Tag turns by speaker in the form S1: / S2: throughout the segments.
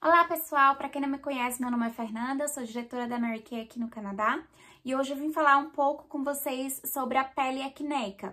S1: Olá pessoal, para quem não me conhece, meu nome é Fernanda, sou diretora da Mary Kay aqui no Canadá e hoje eu vim falar um pouco com vocês sobre a pele acneica.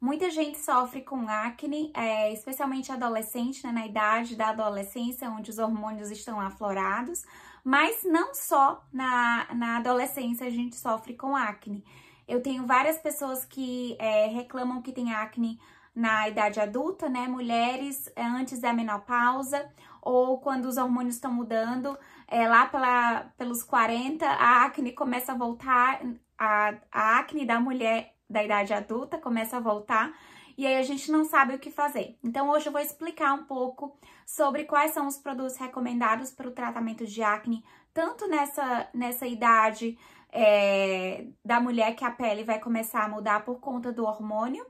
S1: Muita gente sofre com acne, é, especialmente adolescente, né, na idade da adolescência, onde os hormônios estão aflorados, mas não só na, na adolescência a gente sofre com acne. Eu tenho várias pessoas que é, reclamam que tem acne na idade adulta, né? Mulheres antes da menopausa ou quando os hormônios estão mudando, é, lá pela, pelos 40, a acne começa a voltar, a, a acne da mulher da idade adulta começa a voltar e aí a gente não sabe o que fazer. Então hoje eu vou explicar um pouco sobre quais são os produtos recomendados para o tratamento de acne, tanto nessa, nessa idade é, da mulher que a pele vai começar a mudar por conta do hormônio,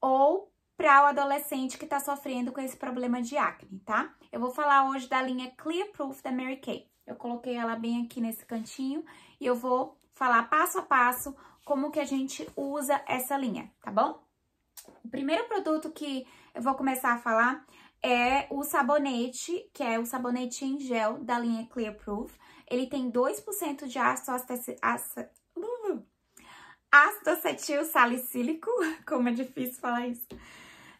S1: ou para o adolescente que está sofrendo com esse problema de acne, tá? Eu vou falar hoje da linha Clear Proof da Mary Kay. Eu coloquei ela bem aqui nesse cantinho e eu vou falar passo a passo como que a gente usa essa linha, tá bom? O primeiro produto que eu vou começar a falar é o sabonete, que é o sabonete em gel da linha Clear Proof. Ele tem 2% de ácido ácido acetil uh, salicílico, como é difícil falar isso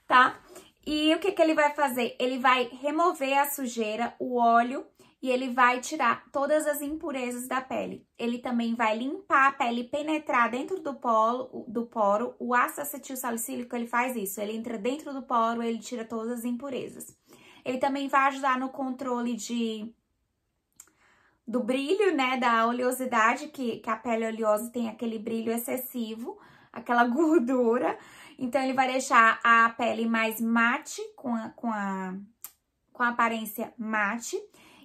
S1: tá? E o que, que ele vai fazer? Ele vai remover a sujeira, o óleo, e ele vai tirar todas as impurezas da pele. Ele também vai limpar a pele, penetrar dentro do, polo, do poro. O ácido acetil salicílico, ele faz isso. Ele entra dentro do poro, ele tira todas as impurezas. Ele também vai ajudar no controle de do brilho, né, da oleosidade, que, que a pele oleosa tem aquele brilho excessivo, aquela gordura. Então, ele vai deixar a pele mais mate, com a, com a, com a aparência mate.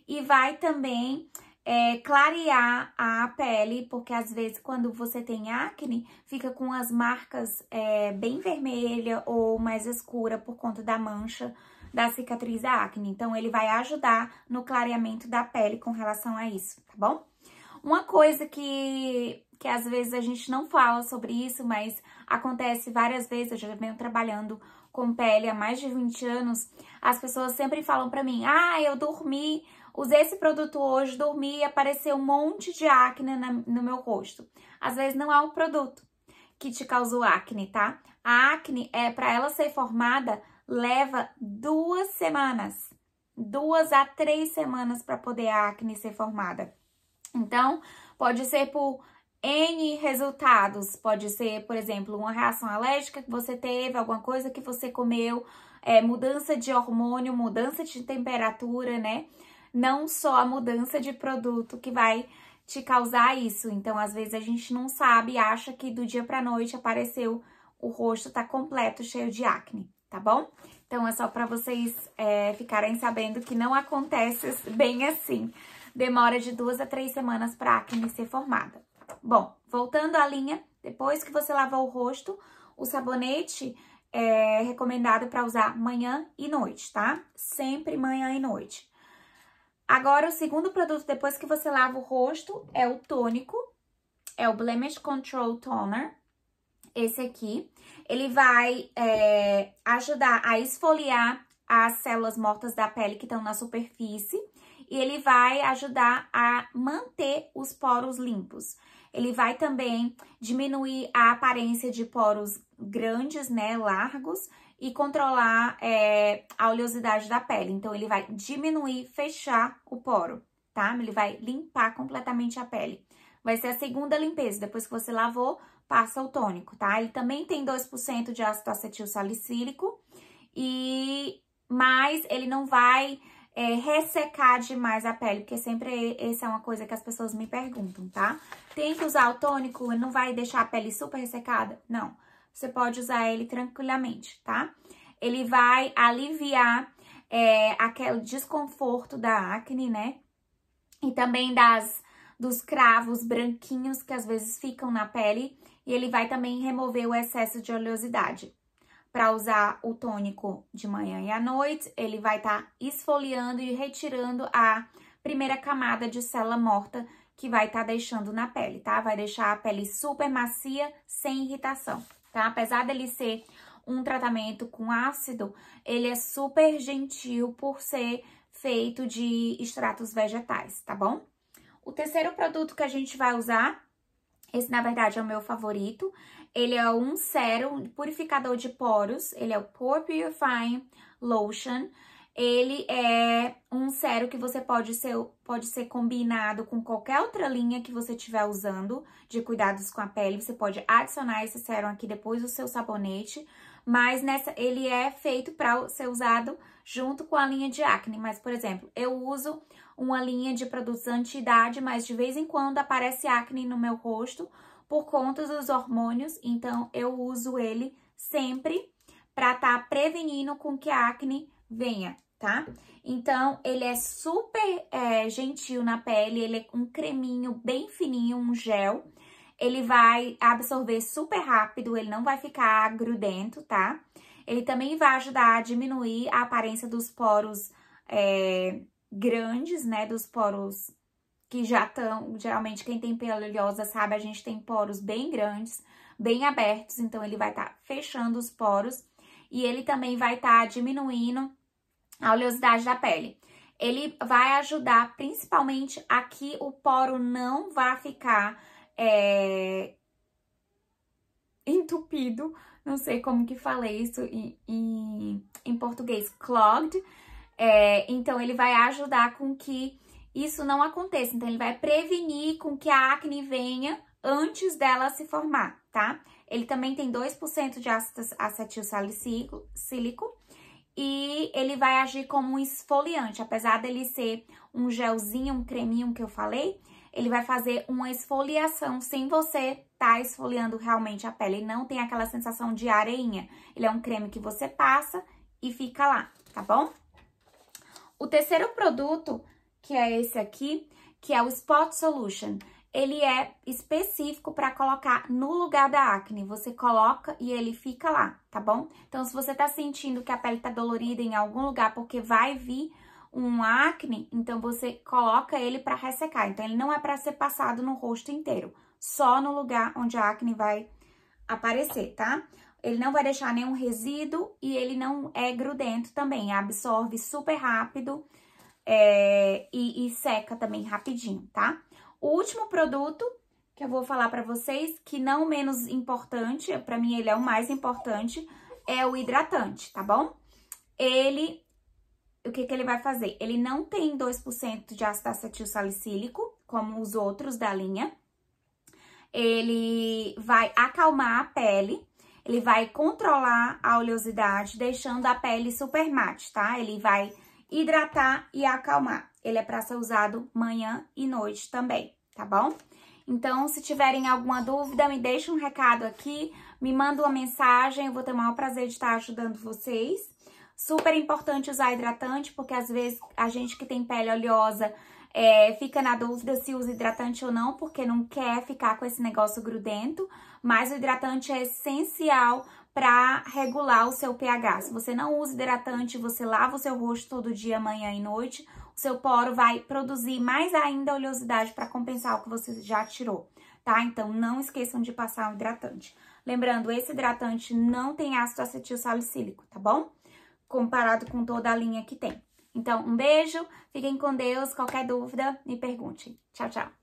S1: E vai também é, clarear a pele, porque às vezes quando você tem acne, fica com as marcas é, bem vermelha ou mais escura por conta da mancha da cicatriz da acne. Então, ele vai ajudar no clareamento da pele com relação a isso, tá bom? Uma coisa que que às vezes a gente não fala sobre isso, mas acontece várias vezes, eu já venho trabalhando com pele há mais de 20 anos, as pessoas sempre falam pra mim, ah, eu dormi, usei esse produto hoje, dormi e apareceu um monte de acne na, no meu rosto. Às vezes não é o produto que te causou acne, tá? A acne, é para ela ser formada, leva duas semanas, duas a três semanas para poder a acne ser formada. Então, pode ser por N resultados. Pode ser, por exemplo, uma reação alérgica que você teve, alguma coisa que você comeu, é, mudança de hormônio, mudança de temperatura, né? Não só a mudança de produto que vai te causar isso. Então, às vezes a gente não sabe, acha que do dia para noite apareceu o rosto tá completo, cheio de acne, tá bom? Então, é só para vocês é, ficarem sabendo que não acontece bem assim. Demora de duas a três semanas para acne ser formada. Bom, voltando à linha, depois que você lavar o rosto, o sabonete é recomendado para usar manhã e noite, tá? Sempre manhã e noite. Agora, o segundo produto depois que você lava o rosto é o tônico, é o Blemish Control Toner, esse aqui. Ele vai é, ajudar a esfoliar as células mortas da pele que estão na superfície e ele vai ajudar a manter os poros limpos. Ele vai também diminuir a aparência de poros grandes, né, largos, e controlar é, a oleosidade da pele. Então, ele vai diminuir, fechar o poro, tá? Ele vai limpar completamente a pele. Vai ser a segunda limpeza, depois que você lavou, passa o tônico, tá? Ele também tem 2% de ácido acetil salicílico e... Mas ele não vai é, ressecar demais a pele, porque sempre é, essa é uma coisa que as pessoas me perguntam, tá? Tem que usar o tônico, não vai deixar a pele super ressecada? Não, você pode usar ele tranquilamente, tá? Ele vai aliviar é, aquele desconforto da acne, né? E também das dos cravos branquinhos que às vezes ficam na pele e ele vai também remover o excesso de oleosidade para usar o tônico de manhã e à noite, ele vai estar tá esfoliando e retirando a primeira camada de célula morta que vai estar tá deixando na pele, tá? Vai deixar a pele super macia, sem irritação, tá? Apesar dele ser um tratamento com ácido, ele é super gentil por ser feito de extratos vegetais, tá bom? O terceiro produto que a gente vai usar, esse na verdade é o meu favorito, ele é um sérum purificador de poros, ele é o Pore Purifying Lotion. Ele é um sérum que você pode ser, pode ser combinado com qualquer outra linha que você estiver usando de cuidados com a pele. Você pode adicionar esse sérum aqui depois do seu sabonete, mas nessa ele é feito para ser usado junto com a linha de acne. Mas, por exemplo, eu uso uma linha de produtos anti-idade, mas de vez em quando aparece acne no meu rosto por conta dos hormônios, então eu uso ele sempre para estar tá prevenindo com que a acne venha, tá? Então, ele é super é, gentil na pele, ele é um creminho bem fininho, um gel. Ele vai absorver super rápido, ele não vai ficar grudento, tá? Ele também vai ajudar a diminuir a aparência dos poros é, grandes, né? Dos poros que já estão, geralmente quem tem pele oleosa sabe, a gente tem poros bem grandes, bem abertos, então ele vai estar tá fechando os poros e ele também vai estar tá diminuindo a oleosidade da pele. Ele vai ajudar principalmente a que o poro não vá ficar é, entupido, não sei como que falei isso em, em, em português, clogged. É, então, ele vai ajudar com que isso não aconteça. Então, ele vai prevenir com que a acne venha antes dela se formar, tá? Ele também tem 2% de ácido acetilsalicílico e ele vai agir como um esfoliante. Apesar dele ser um gelzinho, um creminho que eu falei, ele vai fazer uma esfoliação sem você tá esfoliando realmente a pele. Ele não tem aquela sensação de areinha. Ele é um creme que você passa e fica lá, tá bom? O terceiro produto que é esse aqui, que é o Spot Solution. Ele é específico para colocar no lugar da acne. Você coloca e ele fica lá, tá bom? Então, se você tá sentindo que a pele tá dolorida em algum lugar porque vai vir um acne, então você coloca ele para ressecar. Então, ele não é para ser passado no rosto inteiro, só no lugar onde a acne vai aparecer, tá? Ele não vai deixar nenhum resíduo e ele não é grudento também, absorve super rápido é, e, e seca também rapidinho, tá? O último produto que eu vou falar pra vocês, que não menos importante, pra mim ele é o mais importante, é o hidratante, tá bom? Ele, o que que ele vai fazer? Ele não tem 2% de ácido acetil salicílico, como os outros da linha. Ele vai acalmar a pele, ele vai controlar a oleosidade, deixando a pele super mate, tá? Ele vai hidratar e acalmar. Ele é para ser usado manhã e noite também, tá bom? Então, se tiverem alguma dúvida, me deixa um recado aqui, me manda uma mensagem, eu vou ter o maior prazer de estar ajudando vocês. Super importante usar hidratante, porque às vezes a gente que tem pele oleosa é, fica na dúvida se usa hidratante ou não, porque não quer ficar com esse negócio grudento. Mas o hidratante é essencial para regular o seu pH. Se você não usa hidratante, você lava o seu rosto todo dia, manhã e noite, o seu poro vai produzir mais ainda oleosidade para compensar o que você já tirou, tá? Então não esqueçam de passar um hidratante. Lembrando, esse hidratante não tem ácido acetil salicílico, tá bom? Comparado com toda a linha que tem. Então, um beijo, fiquem com Deus, qualquer dúvida me pergunte. Tchau, tchau.